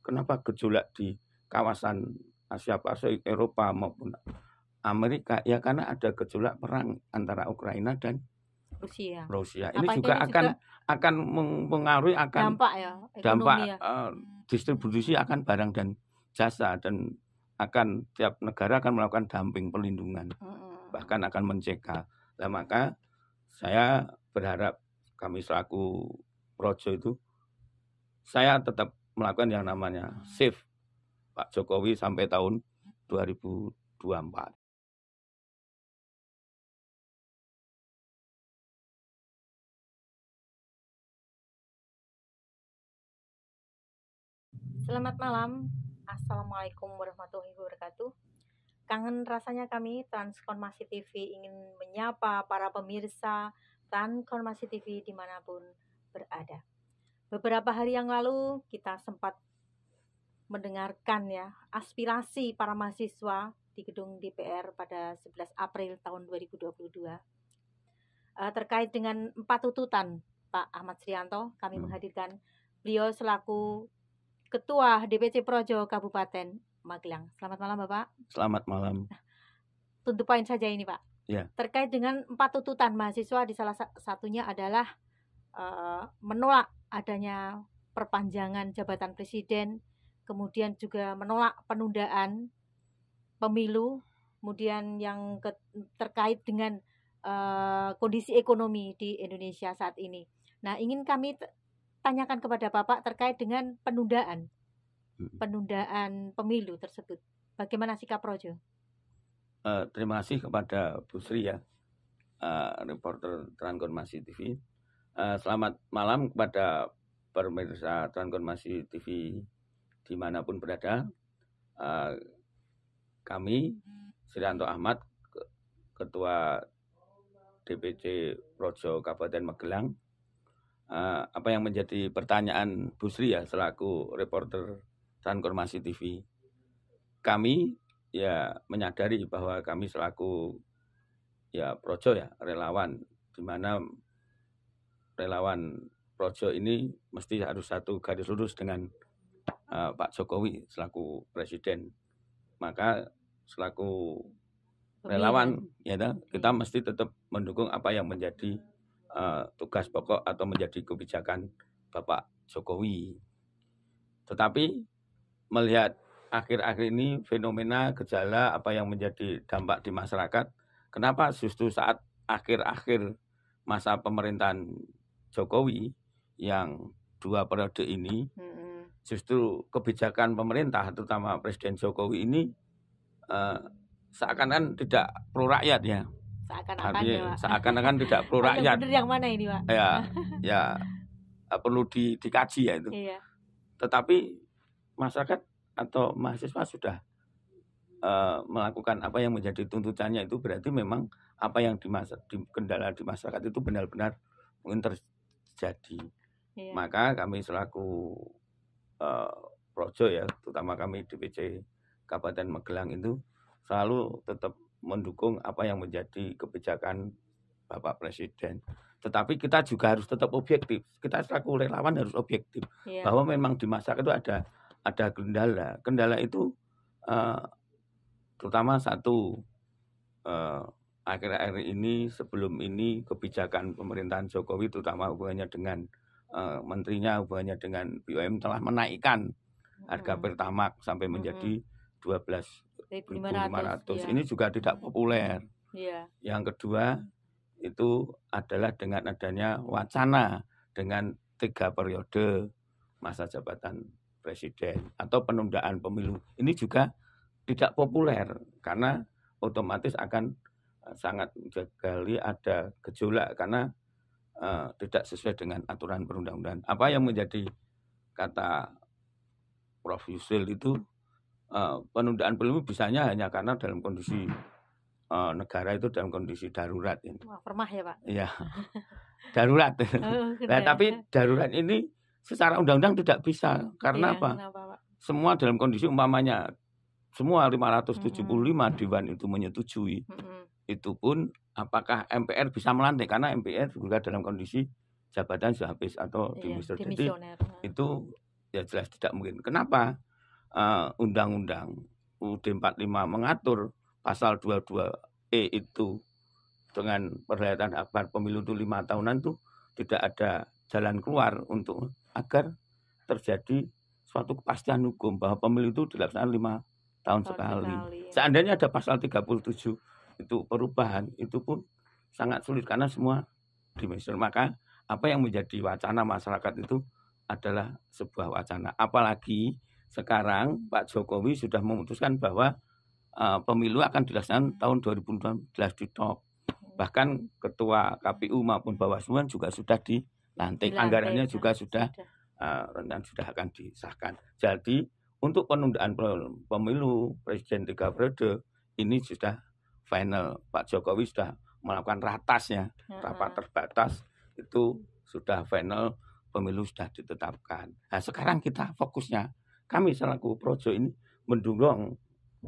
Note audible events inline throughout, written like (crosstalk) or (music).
Kenapa gejolak di kawasan Asia Pasifik, Eropa maupun Amerika? Ya karena ada gejolak perang antara Ukraina dan Rusia. Rusia ini juga akan juga akan mempengaruhi akan dampak ya dampak ya. Uh, distribusi akan barang dan jasa dan akan tiap negara akan melakukan damping perlindungan hmm. bahkan akan mencegah. Nah maka saya berharap kami selaku projo itu saya tetap melakukan yang namanya save Pak Jokowi sampai tahun 2024. Selamat malam. Assalamualaikum warahmatullahi wabarakatuh. Kangen rasanya kami Transformasi TV ingin menyapa para pemirsa Transformasi TV dimanapun berada. Beberapa hari yang lalu kita sempat mendengarkan ya aspirasi para mahasiswa di gedung DPR pada 11 April tahun 2022 uh, eh, terkait dengan empat tuntutan Pak Ahmad Srianto kami hmm. menghadirkan beliau selaku Ketua DPC Projo Kabupaten Magelang. Selamat malam Bapak. Selamat malam. tuntupain saja ini Pak. Ya. Terkait dengan empat tuntutan mahasiswa di salah satunya adalah Eh, menolak adanya perpanjangan jabatan presiden, kemudian juga menolak penundaan pemilu, kemudian yang terkait dengan eh, kondisi ekonomi di Indonesia saat ini. Nah, ingin kami tanyakan kepada Bapak terkait dengan penundaan hmm. penundaan pemilu tersebut. Bagaimana sikap Projo? Uh, eh, terima kasih kepada Bu Sri ya, uh, reporter Transformasi TV. Eh, selamat malam kepada pemirsa Transformasi TV dimanapun berada. Uh, kami Sirianto Ahmad, Ketua DPC Projo Kabupaten Magelang. Eh, apa yang menjadi pertanyaan Bu ya selaku reporter Transformasi TV. Kami ya menyadari bahwa kami selaku ya projo ya relawan di mana relawan Projo ini mesti harus satu garis lurus dengan uh, Pak Jokowi selaku presiden. Maka selaku relawan ya kita mesti tetap mendukung apa yang menjadi uh, tugas pokok atau menjadi kebijakan Bapak Jokowi. Tetapi melihat akhir-akhir ini fenomena gejala apa yang menjadi dampak di masyarakat, kenapa justru saat akhir-akhir masa pemerintahan Jokowi yang dua periode ini hmm. justru kebijakan pemerintah terutama Presiden Jokowi ini uh, seakan-akan tidak pro rakyat ya seakan-akan ya, seakan-akan tidak pro rakyat bener yang mana ini pak ya (laughs) ya eh, perlu di, dikaji ya itu iya. tetapi masyarakat atau mahasiswa sudah uh, melakukan apa yang menjadi tuntutannya itu berarti memang apa yang di, di kendala di masyarakat itu benar-benar mungkin ter, terjadi. Iya. Maka kami selaku uh, projo ya, terutama kami di DPC Kabupaten Magelang itu selalu tetap mendukung apa yang menjadi kebijakan Bapak Presiden. Tetapi kita juga harus tetap objektif. Kita selaku relawan harus objektif iya. bahwa memang di masyarakat itu ada ada kendala. Kendala itu uh, terutama satu uh, akhir-akhir ini sebelum ini kebijakan pemerintahan Jokowi terutama hubungannya dengan uh, menterinya hubungannya dengan BUM telah menaikkan harga hmm. sampai menjadi dua belas lima ini juga tidak ya. populer iya. yang kedua itu adalah dengan adanya wacana dengan tiga periode masa jabatan presiden atau penundaan pemilu ini juga tidak populer karena otomatis akan Eh, sangat sekali ada gejolak karena uh, tidak sesuai dengan aturan perundang-undangan. Apa yang menjadi kata Prof Yusril itu uh, penundaan pemilu bisanya hanya karena dalam kondisi uh, negara itu dalam kondisi darurat ini. Wah, permah ya, Pak. Iya. darurat. (laughs) oh, nah, tapi darurat ini secara undang-undang tidak bisa iya, karena iya, apa? Kenapa, Semua dalam kondisi umpamanya semua 575 mm -hmm. dewan itu menyetujui. -hmm itu pun apakah MPR bisa melantik karena MPR juga dalam kondisi jabatan sudah habis atau iya, dimisioner. Jadi itu ya jelas tidak mungkin. Kenapa uh, undang-undang uh, UUD 45 mengatur pasal 22E itu dengan perhelatan akbar pemilu itu lima tahunan itu tidak ada jalan keluar untuk agar terjadi suatu kepastian hukum bahwa pemilu itu dilaksanakan lima tahun, tahun sekali. sekali. Iya. Seandainya ada pasal 37 itu perubahan itu pun sangat sulit karena semua dimensi Maka apa yang menjadi wacana masyarakat itu adalah sebuah wacana. Apalagi sekarang Pak Jokowi sudah memutuskan bahwa uh, pemilu akan dilaksanakan tahun 2019 di top. Bahkan ketua KPU maupun Bawaslu kan juga sudah dilantik. dilantik Anggarannya ya. juga sudah uh, sudah akan disahkan. Jadi untuk penundaan pemilu presiden tiga periode ini sudah final. Pak Jokowi sudah melakukan ratasnya, rapat terbatas itu sudah final, pemilu sudah ditetapkan. Nah, sekarang kita fokusnya kami selaku projo ini mendorong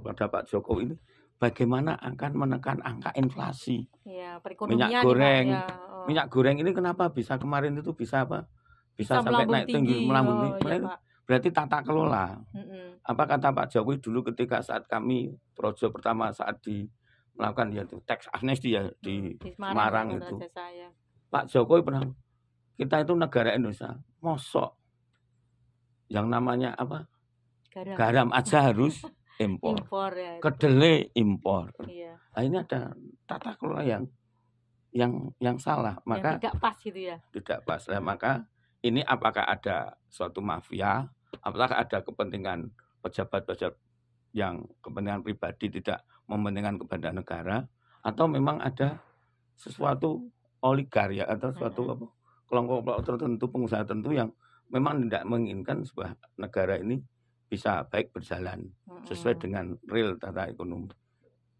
pada Pak Jokowi ini bagaimana akan menekan angka inflasi. Ya, minyak goreng. Ya, oh. Minyak goreng ini kenapa bisa kemarin itu bisa apa? Bisa, bisa sampai naik tinggi, tinggi melambung oh, tinggi. Ya, berarti tata kelola. Mm -hmm. Apa kata Pak Jokowi dulu ketika saat kami projo pertama saat di melakukan ya itu teks amnesti ya di, hmm, di Semarang, Semarang itu. Saya. Pak Jokowi pernah kita itu negara Indonesia mosok yang namanya apa garam, garam aja harus (laughs) impor, impor ya, Kedele kedelai impor. Iya. Nah, ini ada tata kelola yang yang yang salah maka yang tidak pas gitu ya tidak pas Nah, maka ini apakah ada suatu mafia apakah ada kepentingan pejabat-pejabat yang kepentingan pribadi tidak mementingkan kepada negara atau memang ada sesuatu oligarki ya, atau suatu apa kelompok tertentu pengusaha tertentu yang memang tidak menginginkan sebuah negara ini bisa baik berjalan sesuai dengan real tata ekonomi.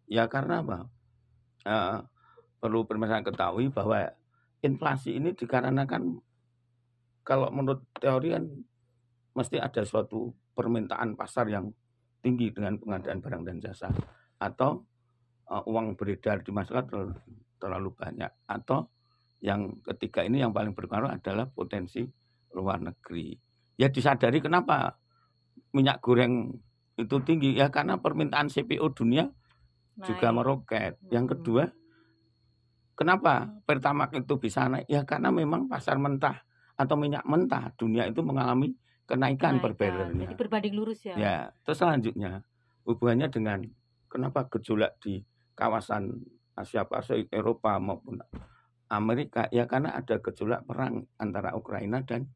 Ya karena apa? Uh, perlu permasalahan ketahui bahwa inflasi ini dikarenakan kalau menurut teori kan mesti ada suatu permintaan pasar yang tinggi dengan pengadaan barang dan jasa atau uh, uang beredar di masyarakat terlalu, terlalu banyak atau yang ketiga ini yang paling berpengaruh adalah potensi luar negeri. Ya disadari kenapa minyak goreng itu tinggi ya karena permintaan CPO dunia Naik. juga meroket. Hmm. Yang kedua, kenapa Pertamax itu bisa naik? Ya karena memang pasar mentah atau minyak mentah dunia itu mengalami kenaikan, kenaikan. per barrelnya. berbanding lurus ya. Ya, terus selanjutnya hubungannya dengan Kenapa gejolak di kawasan Asia Pasifik, Eropa maupun Amerika? Ya karena ada gejolak perang antara Ukraina dan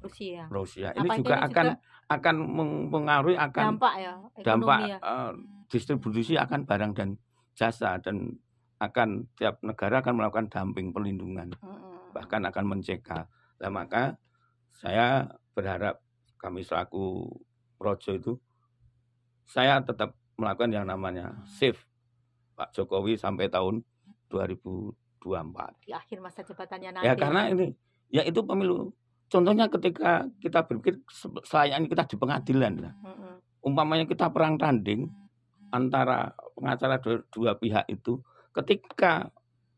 Rusia. Rusia. Ini juga ini akan juga akan mempengaruhi akan dampak ya dampak ya. Uh, distribusi akan barang dan jasa dan akan tiap negara akan melakukan damping perlindungan. hmm Bahkan akan mencegah. Nah, maka saya berharap kami selaku projo itu saya tetap melakukan yang namanya shift Pak Jokowi sampai tahun 2024. Di akhir masa jabatannya ya, nanti. Ya karena ini ya itu pemilu. Contohnya ketika kita berpikir sayang kita di pengadilan lah. Mm -hmm. Umpamanya kita perang tanding antara pengacara dua, dua pihak itu ketika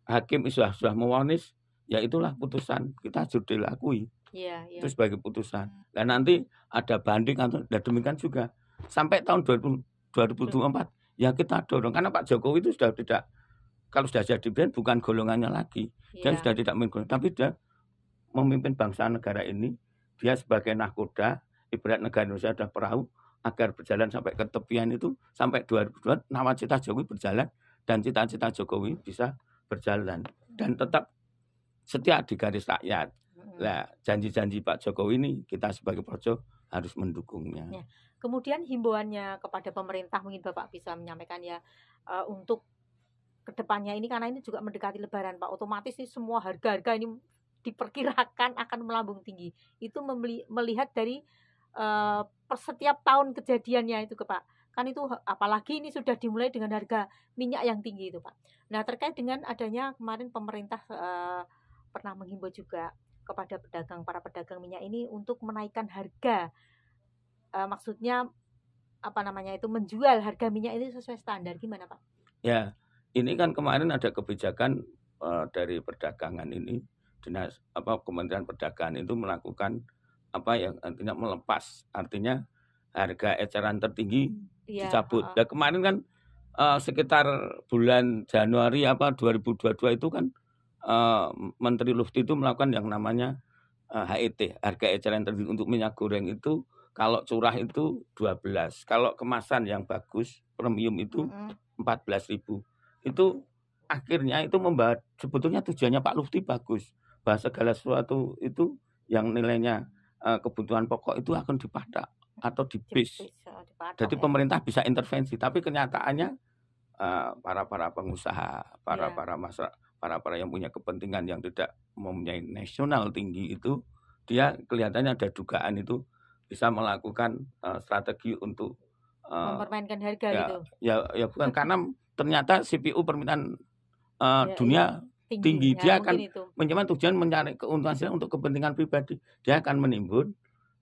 hakim sudah sudah mewonis, ya itulah putusan kita sudah dilakui yeah, yeah. itu sebagai putusan dan nanti ada banding atau dan demikian juga sampai tahun 20, 2024 ya kita dorong karena Pak Jokowi itu sudah tidak kalau sudah jadi presiden bukan golongannya lagi iya. dan sudah tidak memimpin tapi dia memimpin bangsa negara ini dia sebagai nahkoda ibarat negara Indonesia ada perahu agar berjalan sampai ke tepian itu sampai 2002 cita Jokowi berjalan dan cita-cita Jokowi bisa berjalan dan tetap setia di garis rakyat. Hmm. lah janji-janji Pak Jokowi ini kita sebagai projo harus mendukungnya. Ya. Kemudian himbauannya kepada pemerintah mungkin Bapak bisa menyampaikan ya uh, untuk kedepannya ini karena ini juga mendekati Lebaran Pak, otomatis ini semua harga-harga ini diperkirakan akan melambung tinggi. Itu melihat dari uh, setiap tahun kejadiannya itu ke Pak. Kan itu apalagi ini sudah dimulai dengan harga minyak yang tinggi itu Pak. Nah terkait dengan adanya kemarin pemerintah uh, pernah menghimbau juga kepada pedagang para pedagang minyak ini untuk menaikkan harga e, maksudnya apa namanya itu menjual harga minyak ini sesuai standar gimana pak? Ya ini kan kemarin ada kebijakan e, dari perdagangan ini dinas apa Kementerian Perdagangan itu melakukan apa yang artinya melepas artinya harga eceran tertinggi ya, dicabut. Uh. ya kemarin kan uh, sekitar bulan Januari apa 2022 itu kan Eh, Menteri Lufti itu melakukan yang namanya uh, eh, HET, harga eceran tertinggi untuk minyak goreng itu kalau curah itu 12, kalau kemasan yang bagus premium itu mm. 14.000. Itu akhirnya itu membuat sebetulnya tujuannya Pak Lufti bagus Bahasa segala sesuatu itu yang nilainya uh, kebutuhan pokok itu akan dipadak atau dibis. Oh, Jadi ya. pemerintah bisa intervensi, tapi kenyataannya uh, para para pengusaha, para para iya. masyarakat para-para yang punya kepentingan yang tidak mempunyai nasional tinggi itu dia kelihatannya ada dugaan itu bisa melakukan uh, strategi untuk uh, mempermainkan harga ya, gitu. Ya ya bukan karena ternyata CPU permintaan uh, ya, dunia iya. tinggi, tinggi. Nah, dia akan itu. tujuan mencari keuntungan untuk kepentingan pribadi. Dia akan menimbun.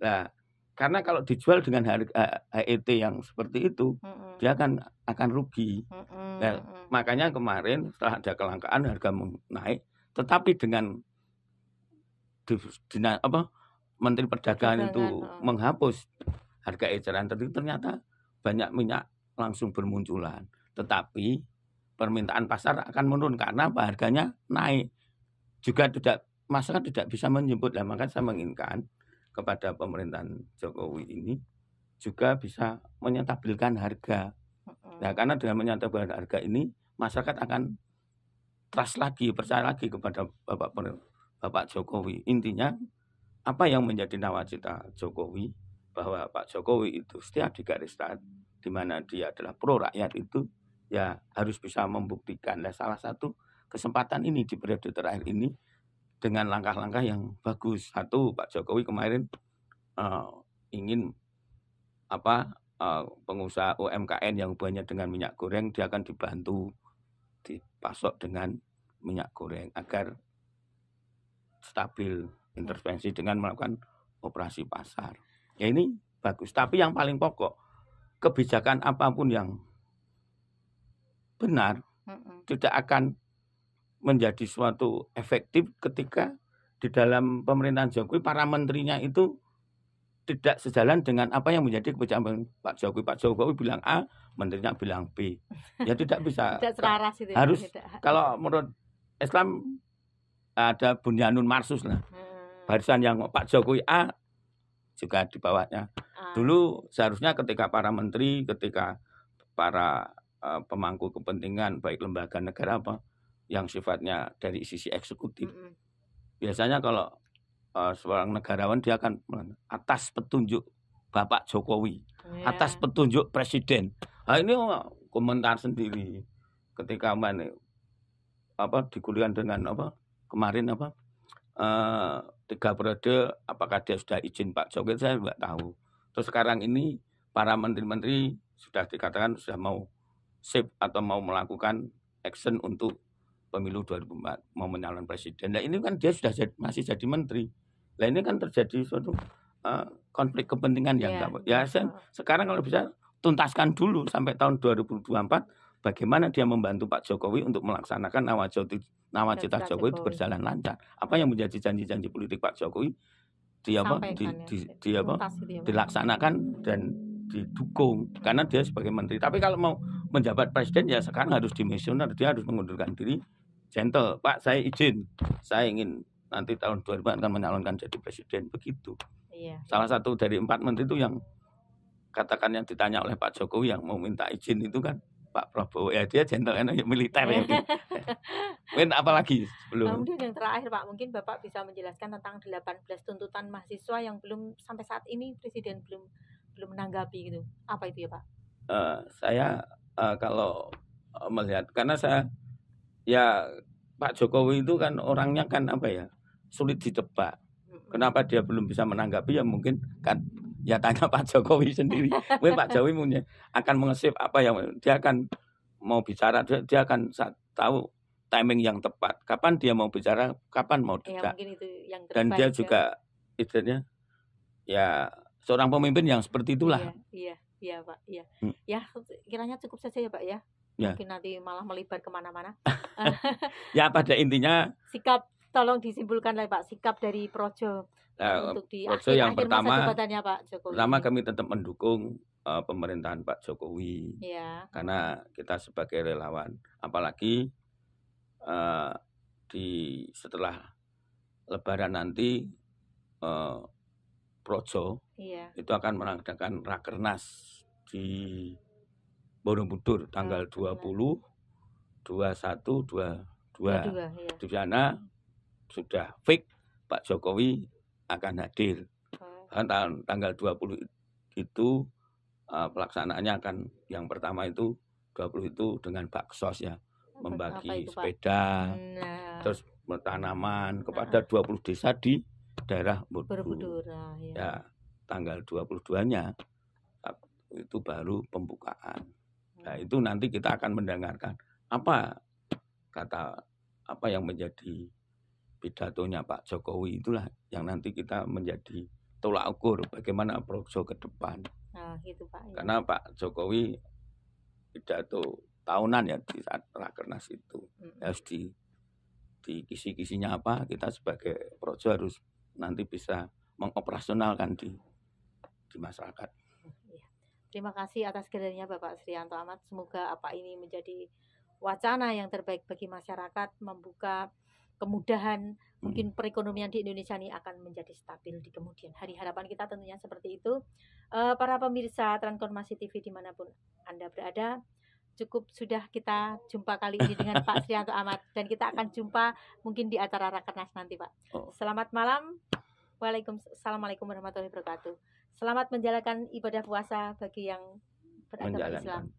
Nah, karena kalau dijual dengan harga eh, HET yang seperti itu, mm -hmm. dia akan akan rugi. Mm -hmm. nah, makanya kemarin setelah ada kelangkaan harga naik, tetapi dengan di, apa Menteri Perdagangan itu oh. menghapus harga eceran tertinggi ternyata banyak minyak langsung bermunculan. Tetapi permintaan pasar akan menurun karena apa? harganya naik. Juga tidak masyarakat tidak bisa menyebut lah maka saya menginginkan kepada pemerintahan Jokowi ini juga bisa menyetabilkan harga. Nah, karena dengan menyetabilkan harga ini masyarakat akan trust lagi, percaya lagi kepada Bapak Bapak Jokowi. Intinya apa yang menjadi nawacita Jokowi bahwa Pak Jokowi itu setiap di garis di mana dia adalah pro rakyat itu ya harus bisa membuktikan. Nah, salah satu kesempatan ini di periode terakhir ini dengan langkah-langkah yang bagus. Satu, Pak Jokowi kemarin uh, ingin apa uh, pengusaha UMKM yang banyak dengan minyak goreng dia akan dibantu dipasok dengan minyak goreng agar stabil intervensi dengan melakukan operasi pasar. Ya ini bagus, tapi yang paling pokok kebijakan apapun yang benar tidak akan menjadi suatu efektif ketika di dalam pemerintahan Jokowi para menterinya itu tidak sejalan dengan apa yang menjadi kebijakan Pak Jokowi. Pak Jokowi bilang A, menterinya bilang B. Ya tidak bisa. (laughs) tidak selaras itu. Ya, Harus tidak. kalau menurut Islam ada bunyanun marsus lah. Hmm. Barisan yang Pak Jokowi A juga di bawahnya. Ah. Dulu seharusnya ketika para menteri, ketika para eh, pemangku kepentingan baik lembaga negara apa yang sifatnya dari sisi eksekutif. Mm -hmm. Biasanya kalau uh, seorang negarawan dia akan atas petunjuk Bapak Jokowi, yeah. Oh, ya. atas petunjuk presiden. Nah, ini komentar sendiri ketika mana apa dikuliah dengan apa kemarin apa uh, tiga periode apakah dia sudah izin Pak Jokowi saya nggak tahu. Terus sekarang ini para menteri-menteri sudah dikatakan sudah mau sip atau mau melakukan action untuk pemilu 2004 mau menyalon presiden. Nah ini kan dia sudah jadi, masih jadi menteri. Nah ini kan terjadi suatu uh, konflik kepentingan yang yeah. Gak, ya saya, sekarang kalau bisa tuntaskan dulu sampai tahun 2024 bagaimana dia membantu Pak Jokowi untuk melaksanakan nawacita nawacita Jokowi, Jokowi itu berjalan lancar. Apa yang menjadi janji-janji politik Pak Jokowi di apa ya. di, di, di apa ya, dilaksanakan dan didukung karena dia sebagai menteri. Tapi kalau mau menjabat presiden ya sekarang harus dimisioner, dia harus mengundurkan diri gentle, Pak saya izin, saya ingin nanti tahun 2000 akan menyalonkan jadi presiden begitu. Iya. Salah satu dari empat menteri itu yang katakan yang ditanya oleh Pak Jokowi yang mau minta izin itu kan Pak Prabowo ya dia gentle enak militer ya. (laughs) Mungkin apalagi sebelum. mungkin yang terakhir Pak mungkin Bapak bisa menjelaskan tentang 18 tuntutan mahasiswa yang belum sampai saat ini presiden belum belum menanggapi gitu. Apa itu ya Pak? Uh, saya uh, kalau melihat karena saya ya Pak Jokowi itu kan orangnya kan apa ya sulit ditebak. Kenapa dia belum bisa menanggapi ya mungkin kan ya tanya Pak Jokowi (laughs) sendiri. Mungkin Pak Jokowi punya akan mengesip apa yang dia akan mau bicara dia, dia akan tahu timing yang tepat. Kapan dia mau bicara, kapan mau tidak. Ya, Dan dia ya. juga istilahnya ya seorang pemimpin yang seperti itulah. Iya, iya, iya Pak, iya. Hmm. Ya kiranya cukup saja ya Pak ya ya. mungkin nanti malah melibat kemana-mana (laughs) ya pada intinya sikap tolong disimpulkan lah Pak sikap dari Projo uh, untuk di Projo akhir, yang akhir pertama masa Pak Jokowi. Pertama kami tetap mendukung uh, pemerintahan Pak Jokowi. Ya. Karena kita sebagai relawan apalagi uh, di setelah lebaran nanti uh, Projo iya. itu akan mengadakan rakernas di Borobudur ah, tanggal dua 20 21 22. 22 dua iya. di sana sudah fix Pak Jokowi akan hadir hmm. tanggal 20 itu uh, pelaksanaannya akan yang pertama itu 20 itu dengan baksos ya oh, membagi itu, sepeda nah. terus tanaman kepada nah. 20 desa di daerah Borobudur ah, ya. ya tanggal 22 nya itu baru pembukaan Nah, itu nanti kita akan mendengarkan apa kata apa yang menjadi pidatonya Pak Jokowi itulah yang nanti kita menjadi tolak ukur bagaimana Projo ke depan. Nah, gitu Pak. Ya. Karena Pak Jokowi pidato tahunan ya di saat rakernas itu hmm. harus di di kisi-kisinya apa kita sebagai projo harus nanti bisa mengoperasionalkan di di masyarakat. Terima kasih atas kerjanya Bapak Srianto Ahmad. Semoga apa ini menjadi wacana yang terbaik bagi masyarakat membuka kemudahan hmm. mungkin perekonomian di Indonesia ini akan menjadi stabil di kemudian hari harapan kita tentunya seperti itu eh, para pemirsa Transformasi TV dimanapun anda berada cukup sudah kita jumpa kali ini dengan (laughs) Pak Srianto Ahmad dan kita akan jumpa mungkin di acara rakernas nanti Pak. Oh. Selamat malam. Waalaikumsalam warahmatullahi wabarakatuh. Selamat menjalankan ibadah puasa bagi yang beragama Islam.